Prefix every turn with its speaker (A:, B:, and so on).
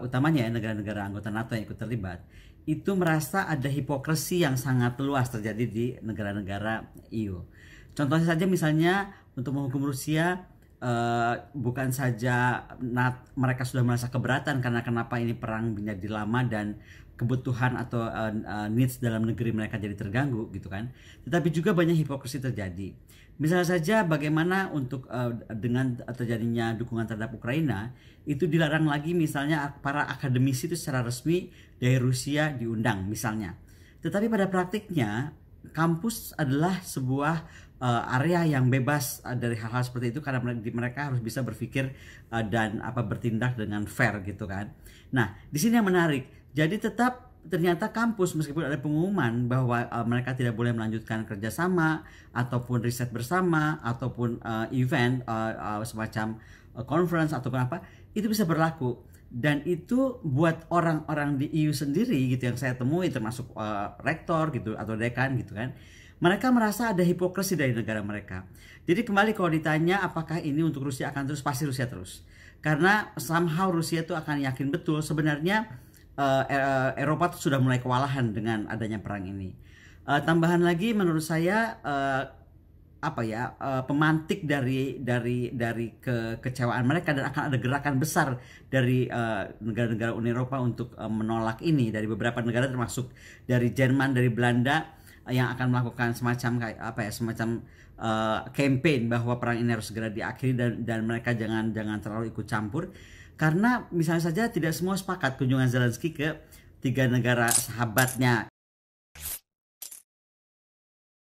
A: utamanya ya, negara-negara anggota NATO yang ikut terlibat, itu merasa ada hipokresi yang sangat luas terjadi di negara-negara EU. Contohnya saja misalnya untuk menghukum Rusia Eh, bukan saja not, mereka sudah merasa keberatan karena kenapa ini perang menjadi lama dan kebutuhan atau uh, uh, needs dalam negeri mereka jadi terganggu gitu kan. Tetapi juga banyak hipokrisi terjadi. Misalnya saja bagaimana untuk uh, dengan terjadinya dukungan terhadap Ukraina itu dilarang lagi misalnya para akademisi itu secara resmi dari Rusia diundang misalnya. Tetapi pada praktiknya kampus adalah sebuah uh, area yang bebas uh, dari hal-hal seperti itu karena mereka harus bisa berpikir uh, dan apa bertindak dengan fair gitu kan. Nah, di sini yang menarik. Jadi tetap ternyata kampus meskipun ada pengumuman bahwa uh, mereka tidak boleh melanjutkan kerjasama ataupun riset bersama ataupun uh, event uh, uh, semacam uh, conference ataupun apa itu bisa berlaku dan itu buat orang-orang di EU sendiri gitu yang saya temui termasuk uh, rektor gitu atau dekan gitu kan mereka merasa ada hipokrisi dari negara mereka jadi kembali kalau ditanya apakah ini untuk Rusia akan terus pasti Rusia terus karena somehow Rusia itu akan yakin betul sebenarnya uh, Eropa sudah mulai kewalahan dengan adanya perang ini. Uh, tambahan lagi menurut saya uh, apa ya uh, pemantik dari dari dari ke, mereka dan akan ada gerakan besar dari negara-negara uh, Uni Eropa untuk uh, menolak ini dari beberapa negara termasuk dari Jerman dari Belanda yang akan melakukan semacam kayak apa ya semacam uh, campaign bahwa perang ini harus segera diakhiri dan dan mereka jangan jangan terlalu ikut campur karena misalnya saja tidak semua sepakat kunjungan Zelensky ke tiga negara sahabatnya